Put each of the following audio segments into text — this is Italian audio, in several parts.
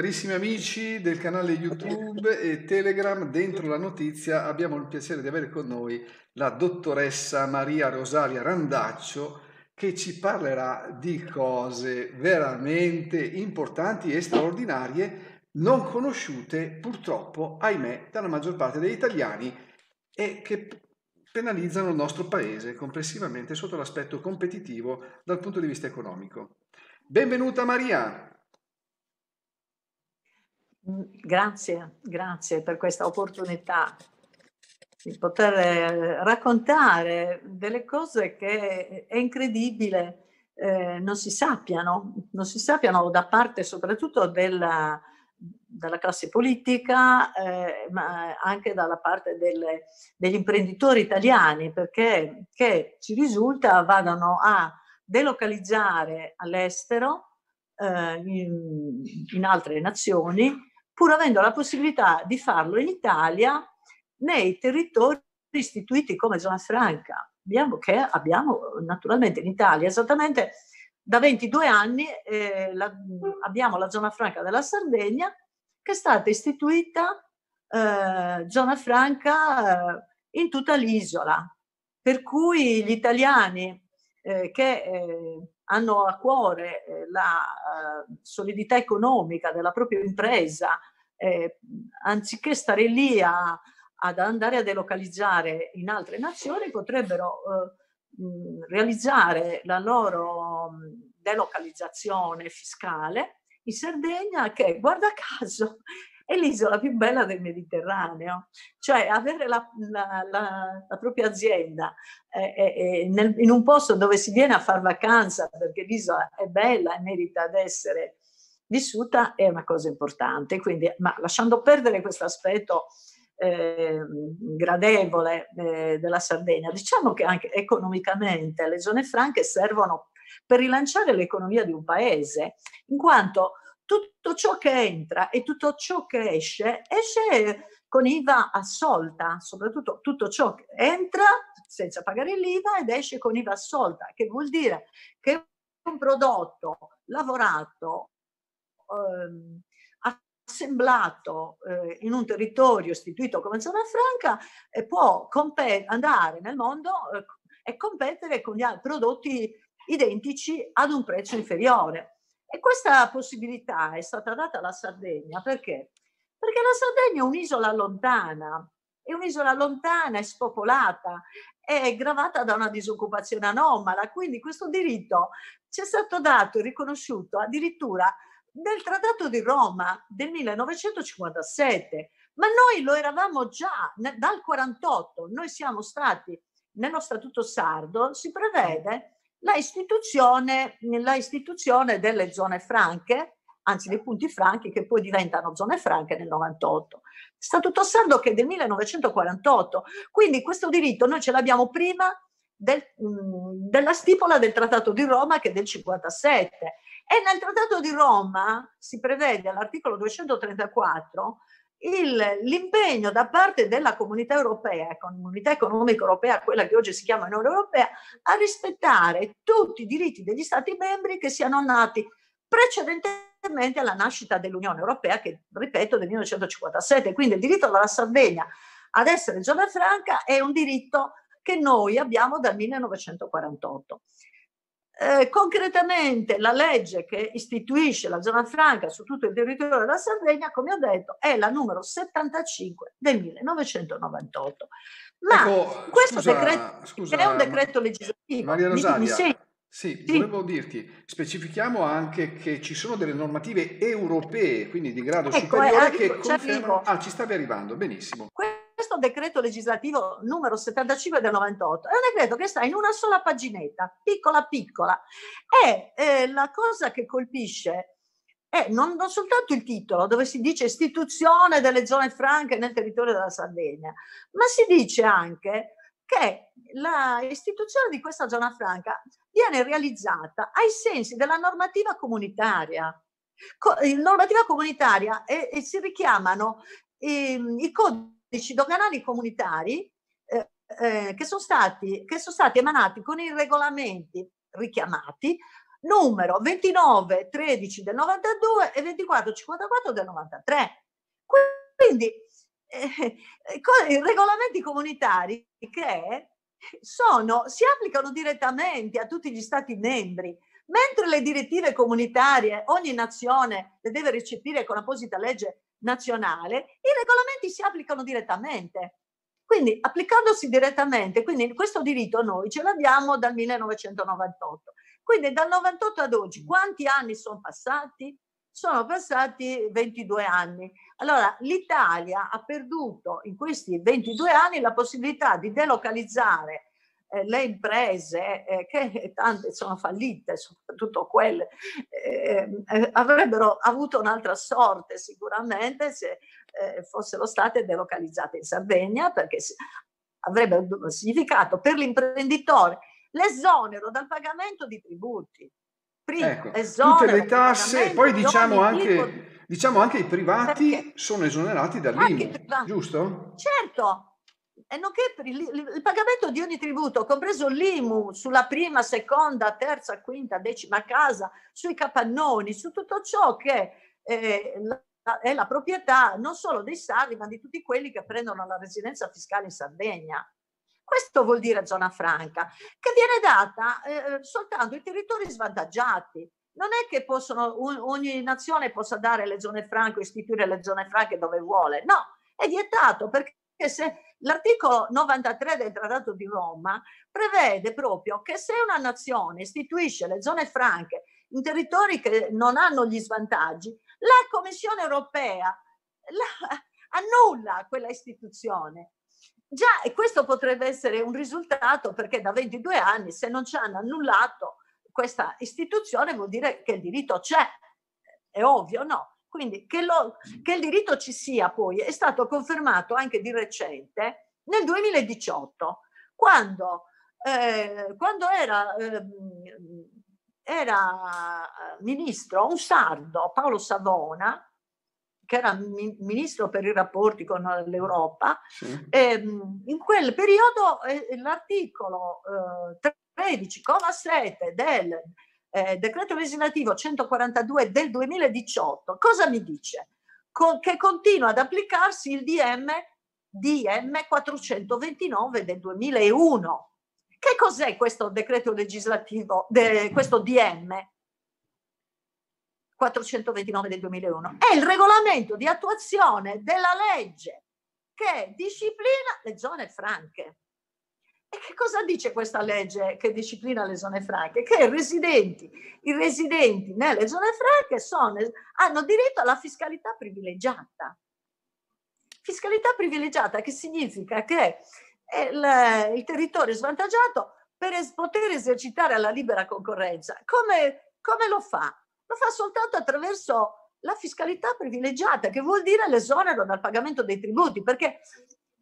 Carissimi amici del canale YouTube e Telegram, dentro la notizia abbiamo il piacere di avere con noi la dottoressa Maria Rosaria Randaccio che ci parlerà di cose veramente importanti e straordinarie non conosciute purtroppo, ahimè, dalla maggior parte degli italiani e che penalizzano il nostro paese complessivamente sotto l'aspetto competitivo dal punto di vista economico. Benvenuta Maria! Grazie, grazie per questa opportunità di poter eh, raccontare delle cose che è incredibile eh, non si sappiano, non si sappiano da parte soprattutto della, dalla classe politica, eh, ma anche dalla parte delle, degli imprenditori italiani, perché che ci risulta vadano a delocalizzare all'estero, eh, in, in, altre nazioni, pur avendo la possibilità di farlo in Italia nei territori istituiti come zona franca, abbiamo, che abbiamo naturalmente in Italia. Esattamente da 22 anni eh, la, abbiamo la zona franca della Sardegna che è stata istituita eh, zona franca eh, in tutta l'isola, per cui gli italiani eh, che eh, hanno a cuore eh, la eh, solidità economica della propria impresa, eh, anziché stare lì a, ad andare a delocalizzare in altre nazioni, potrebbero eh, mh, realizzare la loro delocalizzazione fiscale in Sardegna che, guarda caso, è l'isola più bella del Mediterraneo, cioè avere la, la, la, la propria azienda eh, eh, eh nel, in un posto dove si viene a fare vacanza perché l'isola è bella e merita di essere vissuta è una cosa importante, quindi, ma lasciando perdere questo aspetto eh, gradevole eh, della Sardegna. Diciamo che anche economicamente le zone franche servono per rilanciare l'economia di un paese, in quanto tutto ciò che entra e tutto ciò che esce, esce con IVA assolta, soprattutto tutto ciò che entra senza pagare l'IVA ed esce con IVA assolta, che vuol dire che un prodotto lavorato, ehm, assemblato eh, in un territorio istituito come zona franca eh, può comp- andare nel mondo eh, e competere con gli altri prodotti identici ad un prezzo inferiore. E questa possibilità è stata data alla Sardegna perché? Perché la Sardegna è un'isola lontana, è un'isola lontana, e spopolata, è gravata da una disoccupazione anomala, quindi questo diritto ci è stato dato e riconosciuto addirittura nel Trattato di Roma del 1957, ma noi lo eravamo già dal 48, noi siamo stati nello Statuto sardo, si prevede la istituzione, la istituzione delle zone franche, anzi dei punti franchi che poi diventano zone franche nel 98. Statuto sardo che è del 1948, quindi questo diritto noi ce l'abbiamo prima del, mm, della stipula del Trattato di Roma che è del 57 e nel Trattato di Roma si prevede all'articolo 234 il, l'impegno da parte della comunità europea, comunità economica europea, quella che oggi si chiama Unione Europea, a rispettare tutti i diritti degli Stati membri che siano nati precedentemente alla nascita dell'Unione Europea, che ripeto del 1957. Quindi il diritto della Sardegna ad essere zona franca è un diritto che noi abbiamo dal 1948. Eh, concretamente la legge che istituisce la zona franca su tutto il territorio della Sardegna, come ho detto, è la numero 75 del 1998. Ma ecco, questo scusa, decreto scusa, è un decreto legislativo. Maria Rosaria, mi, mi sì, sì, volevo dirti, specifichiamo anche che ci sono delle normative europee, quindi di grado ecco, superiore, eh, arrivo, che confermano... Ah, ci stavi arrivando, benissimo. Que- questo decreto legislativo numero 75 del 98 è un decreto che sta in una sola paginetta, piccola piccola. E eh, la cosa che colpisce è non, non, soltanto il titolo, dove si dice istituzione delle zone franche nel territorio della Sardegna, ma si dice anche che l'istituzione di questa zona franca viene realizzata ai sensi della normativa comunitaria. Co- eh, normativa comunitaria e, e si richiamano ehm, i, i codici codici doganali comunitari eh, eh, che, sono stati, che sono stati emanati con i regolamenti richiamati numero 29 13 del 92 e 24 54 del 93. Quindi eh, eh i regolamenti comunitari che sono, si applicano direttamente a tutti gli stati membri, mentre le direttive comunitarie ogni nazione le deve recepire con apposita legge nazionale, i regolamenti si applicano direttamente. Quindi applicandosi direttamente, quindi questo diritto noi ce l'abbiamo dal 1998. Quindi dal 98 ad oggi, quanti anni sono passati? Sono passati 22 anni. Allora l'Italia ha perduto in questi 22 anni la possibilità di delocalizzare eh, le imprese, eh, che tante sono fallite, soprattutto quelle, ehm, eh, avrebbero avuto un'altra sorte sicuramente se eh, fossero state delocalizzate in Sardegna, perché avrebbe significato per l'imprenditore l'esonero dal pagamento di tributi. Prima, ecco, tutte le tasse, poi diciamo anche, di... diciamo anche, i privati Perché? sono esonerati dall'IMU, giusto? Certo, e nonché per il, il, pagamento di ogni tributo, compreso l'IMU sulla prima, seconda, terza, quinta, decima casa, sui capannoni, su tutto ciò che eh, la, è la proprietà non solo dei sardi, ma di tutti quelli che prendono la residenza fiscale in Sardegna. Questo vuol dire zona franca, che viene data eh, eh soltanto ai territori svantaggiati, non è che possono, ogni nazione possa dare le zone franche istituire le zone franche dove vuole, no, è vietato perché se L'articolo 93 del Trattato di Roma prevede proprio che se una nazione istituisce le zone franche in territori che non hanno gli svantaggi, la Commissione europea annulla quella istituzione. Già, e questo potrebbe essere un risultato perché da 22 anni, se non ci hanno annullato questa istituzione, vuol dire che il diritto c'è. È ovvio, no? Quindi che, lo, che il diritto ci sia poi è stato confermato anche di recente nel 2018, quando, eh, quando era, ehm, eh, era, ministro un sardo, Paolo Savona, che era mi- ministro per i rapporti con l'Europa, sì. eh, in quel periodo eh, l'articolo 13,7 eh, del eh, decreto legislativo 142 del 2018, cosa mi dice? Con, che continua ad applicarsi il DM, DM 429 del 2001. Che cos'è questo decreto legislativo, de, questo DM 429 del 2001? È il regolamento di attuazione della legge che disciplina le zone franche. E che cosa dice questa legge che disciplina le zone franche? Che i residenti, i residenti nelle zone franche sono, hanno diritto alla fiscalità privilegiata. Fiscalità privilegiata che significa che il, il territorio svantaggiato per es- poter esercitare la libera concorrenza, come, come lo fa? Lo fa soltanto attraverso la fiscalità privilegiata, che vuol dire l'esonero dal pagamento dei tributi, perché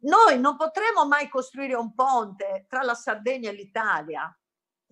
noi non potremo mai costruire un ponte tra la Sardegna e l'Italia.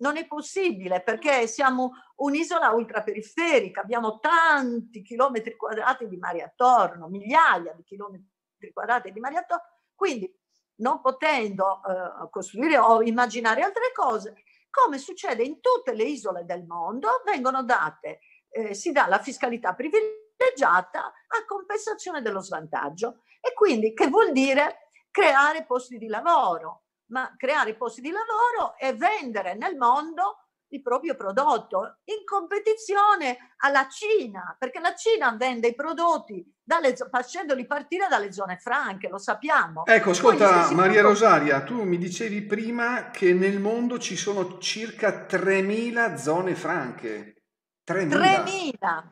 Non è possibile perché siamo un'isola ultraperiferica, abbiamo tanti chilometri quadrati di mare attorno, migliaia di chilometri quadrati di mare attorno. Quindi, non potendo eh, costruire o immaginare altre cose, come succede in tutte le isole del mondo, vengono date, eh, si dà la fiscalità privilegiata a compensazione dello svantaggio. E quindi che vuol dire creare posti di lavoro, ma creare posti di lavoro e vendere nel mondo il proprio prodotto in competizione alla Cina, perché la Cina vende i prodotti dalle, facendoli partire dalle zone franche, lo sappiamo. Ecco, ascolta Maria tutto... Rosaria, tu mi dicevi prima che nel mondo ci sono circa 3.000 zone franche. 3.000. 3.000.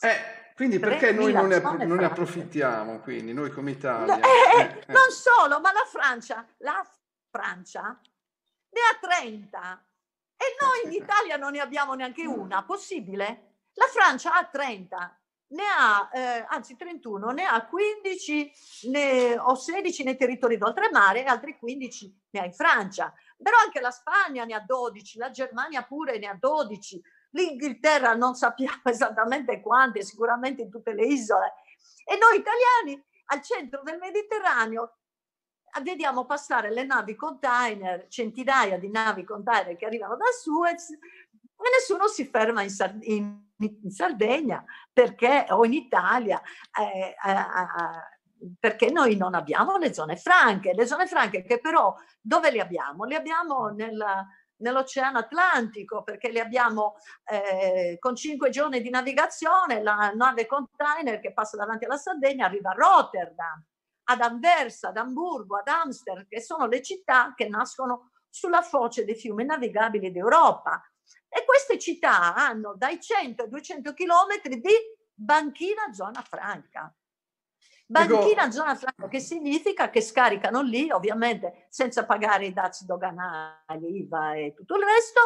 Eh, quindi perché noi non ne, appro- non ne approfittiamo, quindi noi come Italia? No, eh eh, eh, eh, Non solo, ma la Francia, la Francia ne ha 30 e noi in Italia non ne abbiamo neanche mm. una, possibile? La Francia ha 30, ne ha, eh, anzi 31, ne ha 15 né, o 16 nei territori d'oltremare e altri 15 ne ha in Francia. Però anche la Spagna ne ha 12, la Germania pure ne ha 12 l'Inghilterra non sappiamo esattamente quante, sicuramente in tutte le isole. E noi italiani al centro del Mediterraneo vediamo passare le navi container, centinaia di navi container che arrivano da Suez e nessuno si ferma in, Sard- in, in Sardegna perché, o in Italia. Eh, eh, eh, perché noi non abbiamo le zone franche, le zone franche che però dove le abbiamo? Le abbiamo nella, nell'Oceano Atlantico, perché li abbiamo eh, con cinque giorni di navigazione, la nave container che passa davanti alla Sardegna arriva a Rotterdam, ad Anversa, ad Amburgo, ad Amsterdam, che sono le città che nascono sulla foce dei fiumi navigabili d'Europa. E queste città hanno dai 100 ai 200 chilometri di banchina zona franca. Banchina Dico... zona franca, che significa che scaricano lì, ovviamente senza pagare i dazi doganali, IVA e tutto il resto,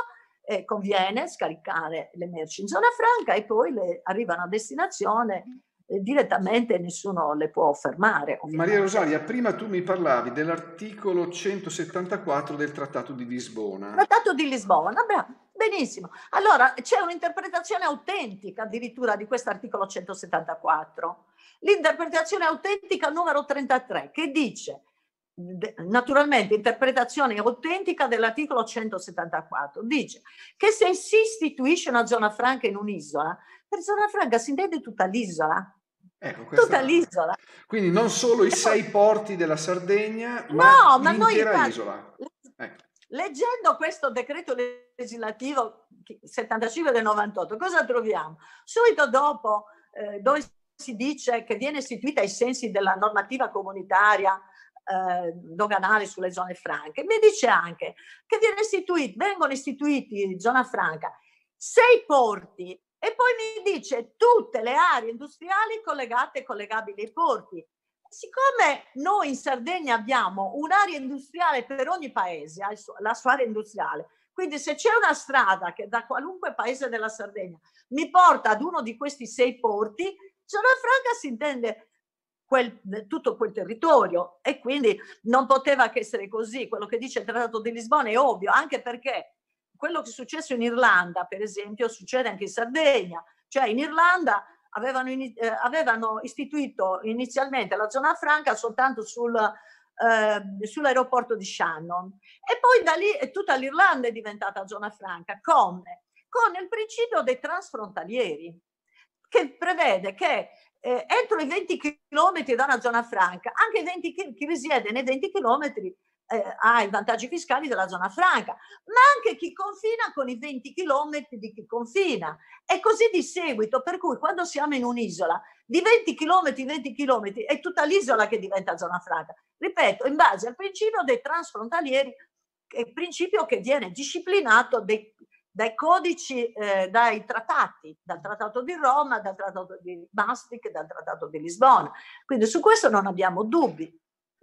eh, conviene scaricare le merci in zona franca e poi le arrivano a destinazione eh, direttamente nessuno le può fermare. Ovviamente. Maria Rosaria, prima tu mi parlavi dell'articolo 174 del Trattato di Lisbona. Trattato di Lisbona, bravo. Benissimo, allora c'è un'interpretazione autentica addirittura di questo articolo 174, l'interpretazione autentica numero 33 che dice naturalmente interpretazione autentica dell'articolo 174 dice che se si istituisce una zona franca in un'isola per zona franca si intende tutta l'isola ecco, questa... tutta l'isola quindi non solo i sei porti della Sardegna no, ma, ma l'intera noi, isola ecco. Leggendo questo decreto legislativo 75 del 98, cosa troviamo? Subito dopo, eh, dove si dice che viene istituita ai sensi della normativa comunitaria eh, doganale sulle zone franche, mi dice anche che istituito, vengono istituiti in zona franca sei porti e poi mi dice tutte le aree industriali collegate e collegabili ai porti siccome noi in Sardegna abbiamo un'area industriale per ogni paese, la sua area industriale, quindi se c'è una strada che da qualunque paese della Sardegna mi porta ad uno di questi sei porti, franca si intende quel, tutto quel territorio e quindi non poteva che essere così. Quello che dice il Trattato di Lisbona è ovvio, anche perché quello che è successo in Irlanda, per esempio, succede anche in Sardegna. Cioè in Irlanda avevano, in, eh, avevano istituito inizialmente la zona franca soltanto sul, eh, sull'aeroporto di Shannon e poi da lì eh, tutta l'Irlanda è diventata zona franca. Come? Con il principio dei transfrontalieri che prevede che eh, entro i 20 km da una zona franca, anche chi, chi risiede nei 20 km eh, ha i vantaggi fiscali della zona franca, ma anche chi confina con i 20 km di chi confina e così di seguito, per cui quando siamo in un'isola, di 20 km 20 km è tutta l'isola che diventa zona franca. Ripeto, in base al principio dei transfrontalieri, che è il principio che viene disciplinato dei, dai codici, eh, dai trattati, dal Trattato di Roma, dal Trattato di Maastricht, dal Trattato di Lisbona. Quindi su questo non abbiamo dubbi.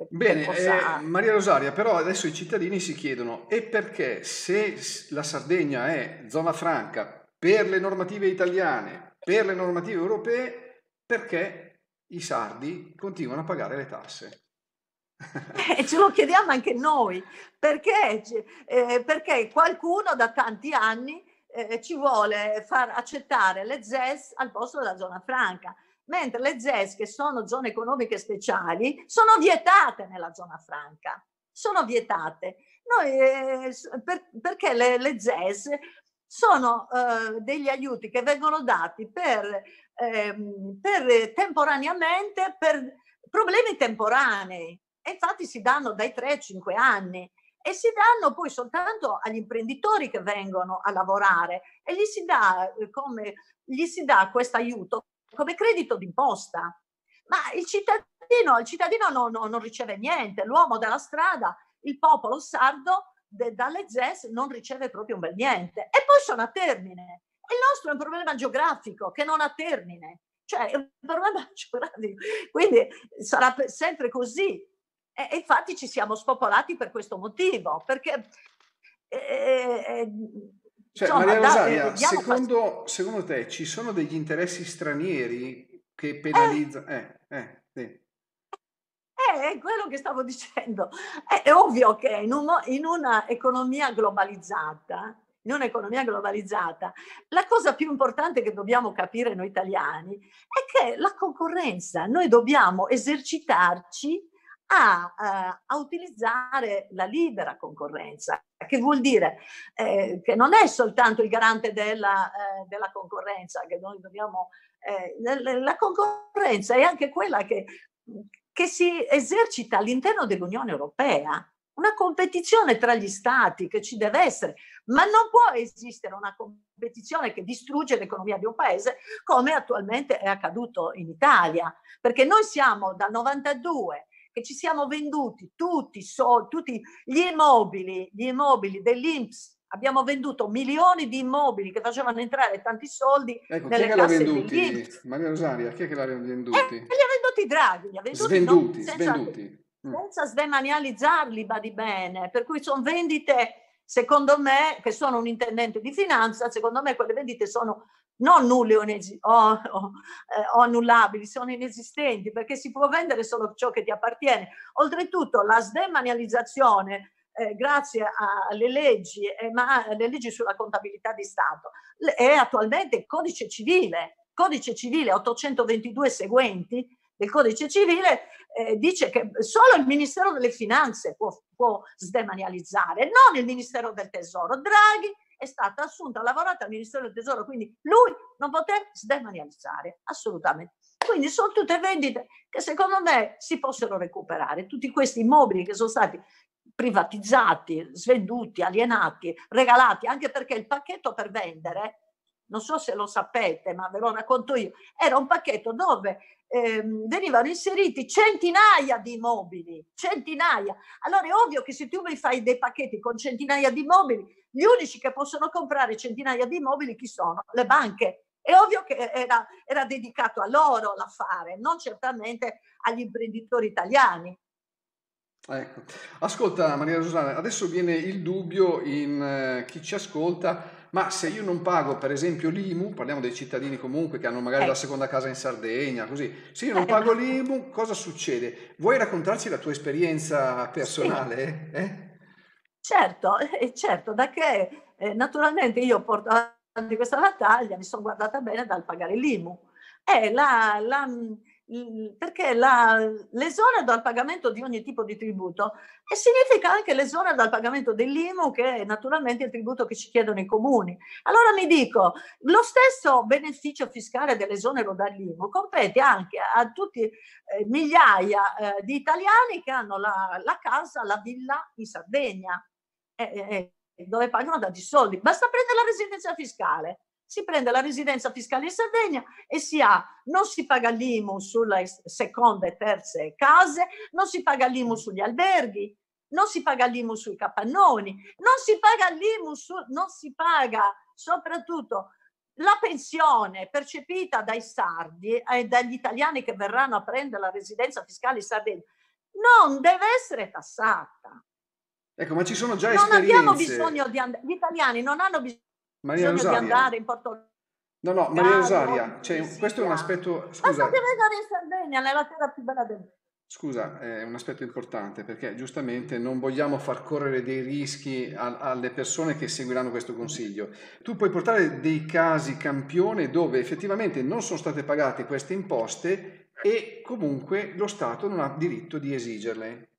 Bene, possa... eh, Maria Rosaria, però adesso i cittadini si chiedono e perché se la Sardegna è zona franca per le normative italiane, per le normative europee, perché i sardi continuano a pagare le tasse? E eh, ce lo chiediamo anche noi, perché, eh, perché qualcuno da tanti anni eh, ci vuole far accettare le ZES al posto della zona franca mentre le ZES, che sono zone economiche speciali, sono vietate nella zona franca, sono vietate. Noi, eh, per, perché le, le ZES sono eh, degli aiuti che vengono dati per, ehm, per temporaneamente per problemi temporanei e infatti si danno dai 3 ai 5 anni e si danno poi soltanto agli imprenditori che vengono a lavorare e gli si dà, eh, come, gli si dà questo aiuto come credito d'imposta. Ma il cittadino, il cittadino non, non, non riceve niente, l'uomo dalla strada, il popolo sardo de, dalle ZES non riceve proprio un bel niente. E poi sono a termine. Il nostro è un problema geografico che non ha termine, cioè è un problema geografico. Quindi sarà sempre così. E, e infatti ci siamo spopolati per questo motivo, perché eh, eh, eh cioè, Insomma, Maria Rosaria, da, eh, secondo, secondo, te ci sono degli interessi stranieri che eh. penalizzano? Eh, eh, sì. Eh, è quello che stavo dicendo. È, ovvio che in, un, in un'economia globalizzata, in un'economia globalizzata, la cosa più importante che dobbiamo capire noi italiani è che la concorrenza, noi dobbiamo esercitarci a, a, eh, a, utilizzare la libera concorrenza, che vuol dire eh, che non è soltanto il garante della, eh, della concorrenza, che noi dobbiamo... Eh, la concorrenza è anche quella che, che si esercita all'interno dell'Unione Europea, una competizione tra gli stati che ci deve essere, ma non può esistere una competizione che distrugge l'economia di un paese come attualmente è accaduto in Italia, perché noi siamo dal 92 che ci siamo venduti tutti, so, tutti gli immobili, gli immobili dell'Inps abbiamo venduto milioni di immobili che facevano entrare tanti soldi ecco, nelle chi casse degli Maria Rosaria, chi è che l'ha venduti? Eh, li ha venduti Draghi, li ha venduti svenduti, non, senza, svenduti. Mm. senza sdemanializzarli, badi bene, per cui sono vendite secondo me, che sono un intendente di finanza, secondo me quelle vendite sono non nulle o, o, o, eh, o, annullabili, sono inesistenti perché si può vendere solo ciò che ti appartiene. Oltretutto la sdemanializzazione, eh, grazie alle leggi, eh, ma alle leggi sulla contabilità di Stato, è attualmente codice civile, codice civile 822 seguenti del codice civile eh, dice che solo il Ministero delle Finanze può, può sdemanializzare, non il Ministero del Tesoro. Draghi è stata assunta a lavorare al Ministero del Tesoro, quindi lui non poter sdemanializzare, assolutamente. Quindi sono tutte vendite che secondo me si possono recuperare, tutti questi immobili che sono stati privatizzati, svenduti, alienati, regalati, anche perché il pacchetto per vendere, non so se lo sapete, ma ve lo racconto io, era un pacchetto dove ehm, venivano inseriti centinaia di immobili, centinaia. Allora è ovvio che se tu mi fai dei pacchetti con centinaia di immobili, gli unici che possono comprare centinaia di immobili chi sono? Le banche. È ovvio che era, era dedicato a loro l'affare, non certamente agli imprenditori italiani. Ecco. Ascolta Maria Rosanna, adesso viene il dubbio in eh, chi ci ascolta ma se io non pago per esempio l'IMU, parliamo dei cittadini comunque che hanno magari eh. la ecco. seconda casa in Sardegna, così, se io non eh. pago l'IMU cosa succede? Vuoi raccontarci la tua esperienza personale? Sì. Eh? Certo, certo, da che eh, naturalmente io porto avanti questa battaglia, mi sono guardata bene dal pagare l'IMU. La, la, mm, perché la, l'esonero dal pagamento di ogni tipo di tributo e significa anche l'esonero dal pagamento dell'IMU che è naturalmente il tributo che ci chiedono i comuni. Allora mi dico, lo stesso beneficio fiscale dell'esonero dall'IMU compete anche a tutti eh, migliaia eh, di italiani che hanno la casa, la villa in Sardegna eh, eh, eh, eh, dove pagano tanti soldi. Basta prendere la residenza fiscale. Si prende la residenza fiscale in Sardegna e si ha, non si paga l'IMU sulle seconde e terze case, non si paga l'IMU sugli alberghi, non si paga l'IMU sui capannoni, non si paga l'IMU, su, non si paga soprattutto la pensione percepita dai sardi e dagli italiani che verranno a prendere la residenza fiscale in Sardegna non deve essere tassata. Ecco, ma ci sono già non esperienze. Non abbiamo bisogno di andare, gli italiani non hanno bisogno Maria di andare in Portogallo. No, no, Maria Rosaria, cioè, questo è un aspetto... Scusa. Passate vedere in Sardegna, nella terra più bella del mondo. Scusa, è un aspetto importante perché giustamente non vogliamo far correre dei rischi a, alle persone che seguiranno questo consiglio. Tu puoi portare dei casi campione dove effettivamente non sono state pagate queste imposte e comunque lo Stato non ha diritto di esigerle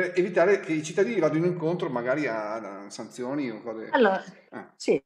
per evitare che i cittadini vadano incontro magari a, a sanzioni o cose. Allora, eh. sì,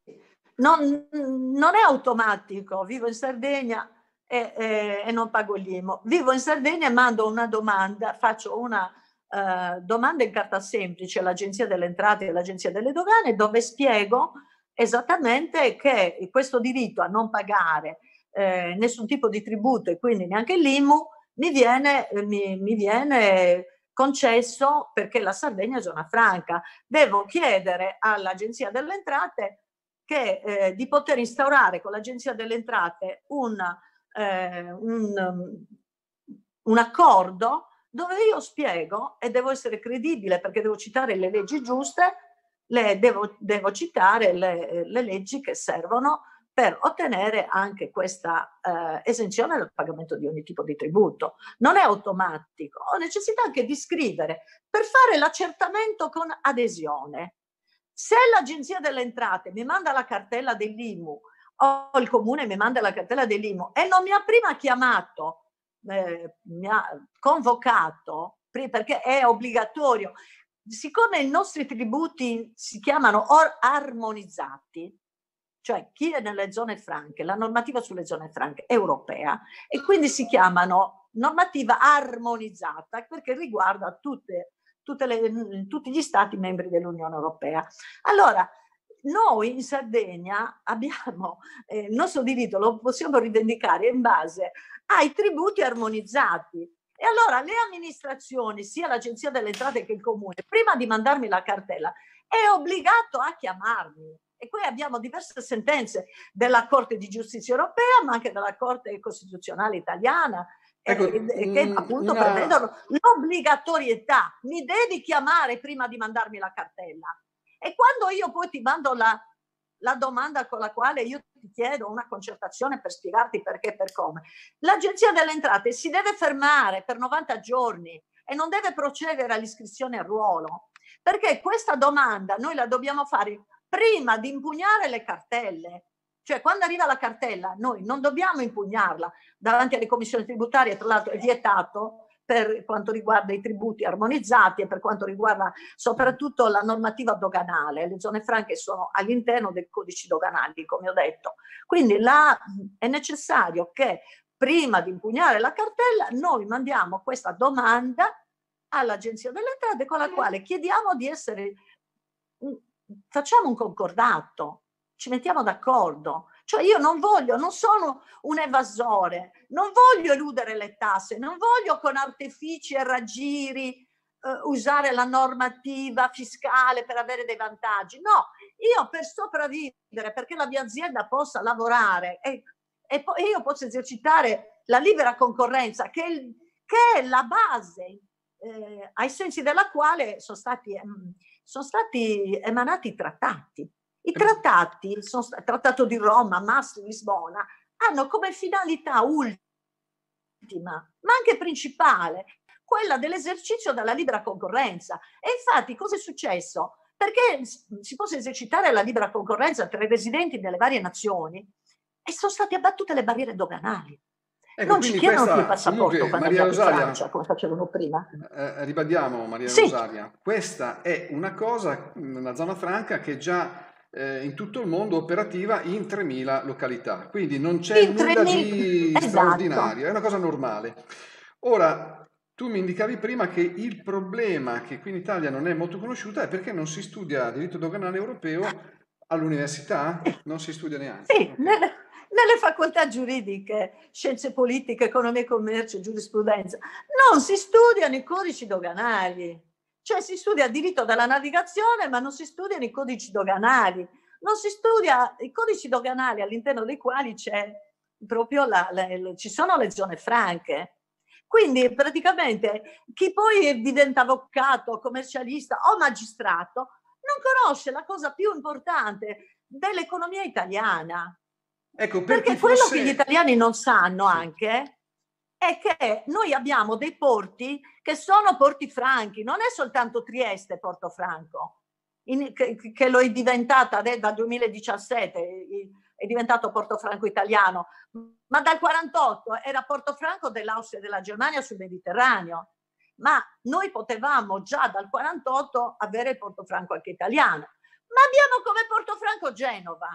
non, non, è automatico, vivo in Sardegna e, e, e non pago l'IMO. Vivo in Sardegna e mando una domanda, faccio una eh, domanda in carta semplice all'Agenzia delle Entrate e all'Agenzia delle Dogane dove spiego esattamente che questo diritto a non pagare eh, nessun tipo di tributo e quindi neanche l'IMU mi viene, eh, mi, mi viene concesso perché la Sardegna è zona franca. Devo chiedere all'Agenzia delle Entrate che, eh, di poter instaurare con l'Agenzia delle Entrate una, eh, un, um, un accordo dove io spiego e devo essere credibile perché devo citare le leggi giuste le devo, devo, citare le, le, leggi che servono per ottenere anche questa eh, esenzione dal pagamento di ogni tipo di tributo. Non è automatico, ho necessità anche di scrivere per fare l'accertamento con adesione. Se l'Agenzia delle Entrate mi manda la cartella dell'IMU o il comune mi manda la cartella dell'IMU e non mi ha prima chiamato, eh, mi ha convocato, perché è obbligatorio, siccome i nostri tributi si chiamano or- armonizzati, cioè chi è nelle zone franche, la normativa sulle zone franche europea e quindi si chiamano normativa armonizzata perché riguarda tutte, tutte le, tutti gli stati membri dell'Unione Europea. Allora, noi in Sardegna abbiamo eh, il nostro diritto, lo possiamo rivendicare in base ai tributi armonizzati. E allora le amministrazioni, sia l'Agenzia delle Entrate che il Comune, prima di mandarmi la cartella, è obbligato a chiamarmi e qui abbiamo diverse sentenze della Corte di Giustizia europea, ma anche della Corte Costituzionale italiana, eh, ecco, eh, mh, che mm, appunto una... prevedono l'obbligatorietà. Mi devi chiamare prima di mandarmi la cartella. E quando io poi ti mando la, la domanda con la quale io ti chiedo una concertazione per spiegarti perché e per come. L'Agenzia delle Entrate si deve fermare per 90 giorni e non deve procedere all'iscrizione al ruolo, perché questa domanda noi la dobbiamo fare prima di impugnare le cartelle. Cioè quando arriva la cartella noi non dobbiamo impugnarla davanti alle commissioni tributarie, tra l'altro è vietato per quanto riguarda i tributi armonizzati e per quanto riguarda soprattutto la normativa doganale. Le zone franche sono all'interno dei codici doganali, come ho detto. Quindi la, è necessario che prima di impugnare la cartella noi mandiamo questa domanda all'Agenzia delle Entrate con la quale chiediamo di essere mm, facciamo un concordato, ci mettiamo d'accordo. Cioè io non voglio, non sono un evasore, non voglio eludere le tasse, non voglio con artifici e raggiri eh, usare la normativa fiscale per avere dei vantaggi. No, io per sopravvivere, perché la mia azienda possa lavorare e, e po- io posso esercitare la libera concorrenza, che, il, che è la base eh, ai sensi della quale sono stati... Ehm, sono stati emanati i trattati. I ehm, trattati, il Trattato di Roma, Maastricht, Lisbona, hanno come finalità ultima, ma anche principale, quella dell'esercizio della libera concorrenza. E infatti cosa è successo? Perché si possa esercitare la libera concorrenza tra i residenti delle varie nazioni e sono state abbattute le barriere doganali. Ecco, non ci chiedono questa, più il passaporto comunque, quando Maria Rosaria, Francia, come facevano prima. Eh, eh, ribadiamo, Maria sì. Rosaria, questa è una cosa, una zona franca che già eh, in tutto il mondo operativa in 3.000 località, quindi non c'è in nulla 3.000... di esatto. straordinario, è una cosa normale. Ora, tu mi indicavi prima che il problema che qui in Italia non è molto conosciuta è perché non si studia diritto doganale europeo all'università, eh. non si studia neanche. Sì, okay nelle facoltà giuridiche, scienze politiche, economia e commercio, giurisprudenza, non si studiano i codici doganali. Cioè si studia il diritto della navigazione, ma non si studiano i codici doganali. Non si studia i codici doganali all'interno dei quali c'è la, la, la, ci sono le zone franche. Quindi praticamente chi poi diventa avvocato, commercialista o magistrato non conosce la cosa più importante dell'economia italiana, Ecco, per Perché quello fosse... che gli italiani non sanno sì. anche è che noi abbiamo dei porti che sono porti franchi, non è soltanto Trieste Porto Franco, in, che, che, lo è diventata dal 2017, è diventato Porto Franco italiano, ma dal 1948 era Porto Franco dell'Austria e della Germania sul Mediterraneo. Ma noi potevamo già dal 1948 avere Porto Franco anche italiano. Ma abbiamo come Porto Franco Genova,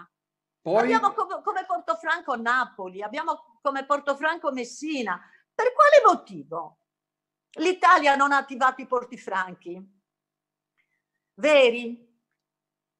poi... Abbiamo come, come Portofranco Napoli, abbiamo come Portofranco Messina. Per quale motivo l'Italia non ha attivato i porti franchi? Veri?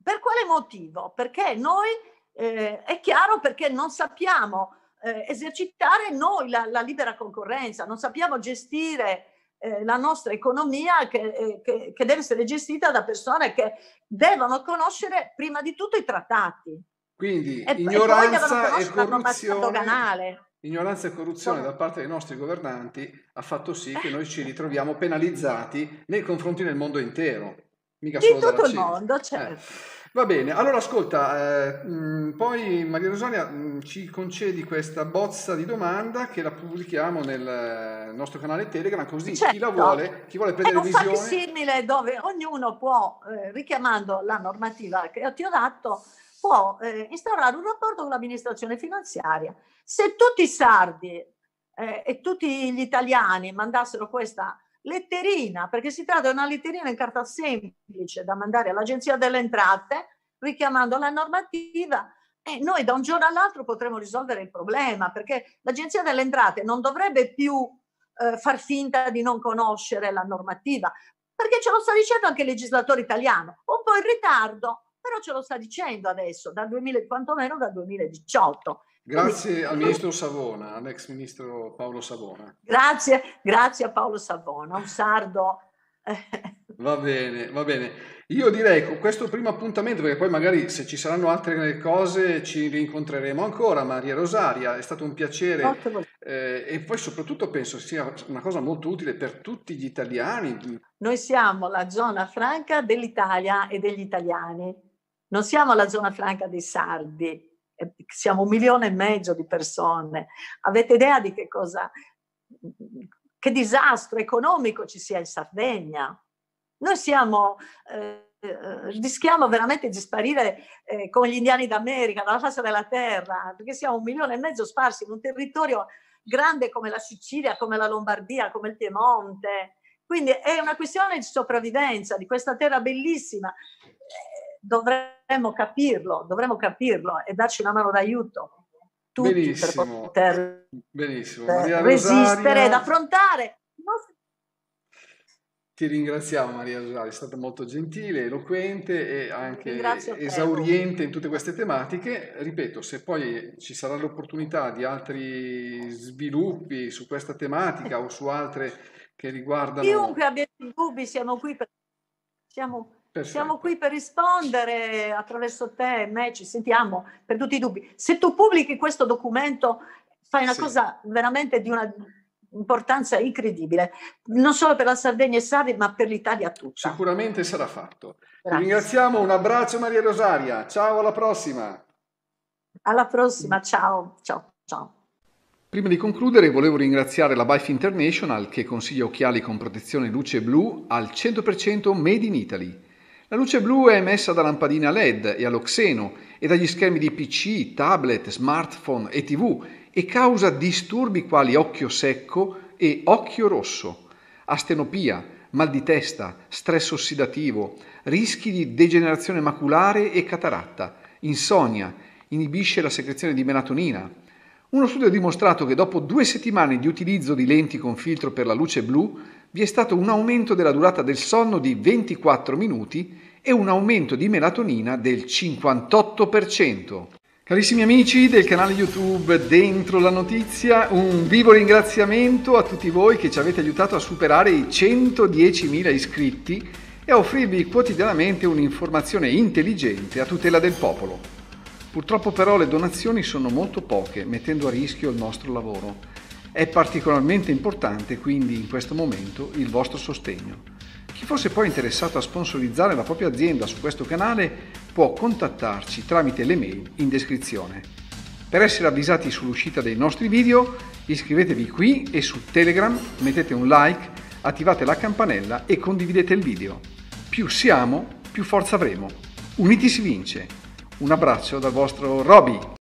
Per quale motivo? Perché noi, eh, è chiaro perché non sappiamo eh, esercitare noi la, la, libera concorrenza, non sappiamo gestire eh, la nostra economia che, eh, che, che, deve essere gestita da persone che devono conoscere prima di tutto i trattati. Quindi e, ignoranza, e e corruzione, ignoranza e corruzione da parte dei nostri governanti ha fatto sì che noi ci ritroviamo penalizzati nei confronti del mondo intero. Mica Di solo tutto il mondo, eh, certo. Eh. Va bene, allora ascolta, eh, mh, poi Maria Rosaria mh, ci concedi questa bozza di domanda che la pubblichiamo nel nostro canale Telegram, così certo. chi la certo. vuole, chi vuole prendere visione... È un simile dove ognuno può, eh, richiamando la normativa che ti ho dato, può eh, instaurare un rapporto con l'amministrazione finanziaria. Se tutti i sardi eh, e tutti gli italiani mandassero questa letterina, perché si tratta di una letterina in carta semplice da mandare all'Agenzia delle Entrate, richiamando la normativa, eh, noi da un giorno all'altro potremmo risolvere il problema, perché l'Agenzia delle Entrate non dovrebbe più eh, far finta di non conoscere la normativa, perché ce lo sta dicendo anche il legislatore italiano, un po' in ritardo, però ce lo sta dicendo adesso, dal 2000, quantomeno dal 2018. Grazie Quindi, al ministro Savona, all'ex ministro Paolo Savona. Grazie, grazie a Paolo Savona, un sardo. va bene, va bene. Io direi con questo primo appuntamento, perché poi magari se ci saranno altre cose ci rincontreremo ancora. Maria Rosaria, è stato un piacere. Eh, e poi soprattutto penso sia una cosa molto utile per tutti gli italiani. Noi siamo la zona franca dell'Italia e degli italiani non siamo la zona franca dei sardi, eh, siamo un milione e mezzo di persone. Avete idea di che cosa, che disastro economico ci sia in Sardegna? Noi siamo, eh, eh rischiamo veramente di sparire eh, con gli indiani d'America, dalla faccia della terra, perché siamo un milione e mezzo sparsi in un territorio grande come la Sicilia, come la Lombardia, come il Piemonte. Quindi è una questione di sopravvivenza di questa terra bellissima dovremmo capirlo, dovremmo capirlo e darci una mano d'aiuto tutti benissimo, per poter benissimo. Eh, Maria resistere Rosaria, ed affrontare. Ti ringraziamo Maria Rosaria, è stata molto gentile, eloquente e anche esauriente in tutte queste tematiche. Ripeto, se poi ci sarà l'opportunità di altri sviluppi su questa tematica o su altre che riguardano... Chiunque abbia dubbi, siamo qui per... Siamo Perfetto. Siamo qui per rispondere attraverso te, me, ci sentiamo per tutti i dubbi. Se tu pubblichi questo documento fai una sì. cosa veramente di una importanza incredibile, non solo per la Sardegna e Sarri, ma per l'Italia tutta. Sicuramente sarà fatto. ringraziamo, un abbraccio Maria Rosaria, ciao alla prossima. Alla prossima, ciao, ciao, ciao. Prima di concludere volevo ringraziare la Bife International che consiglia occhiali con protezione luce blu al 100% Made in Italy la luce blu è emessa da lampadine a LED e all'oxeno e dagli schermi di PC, tablet, smartphone e TV e causa disturbi quali occhio secco e occhio rosso, astenopia, mal di testa, stress ossidativo, rischi di degenerazione maculare e cataratta, insonnia, inibisce la secrezione di melatonina. Uno studio ha dimostrato che dopo due settimane di utilizzo di lenti con filtro per la luce blu vi è stato un aumento della durata del sonno di 24 minuti e un aumento di melatonina del 58%. Carissimi amici del canale YouTube Dentro la Notizia, un vivo ringraziamento a tutti voi che ci avete aiutato a superare i 110.000 iscritti e a offrirvi quotidianamente un'informazione intelligente a tutela del popolo. Purtroppo però le donazioni sono molto poche, mettendo a rischio il nostro lavoro. È particolarmente importante quindi in questo momento il vostro sostegno. Chi fosse poi interessato a sponsorizzare la propria azienda su questo canale può contattarci tramite l'email in descrizione. Per essere avvisati sull'uscita dei nostri video iscrivetevi qui e su Telegram, mettete un like, attivate la campanella e condividete il video. Più siamo, più forza avremo. Uniti si vince. Un abbraccio dal vostro Roby.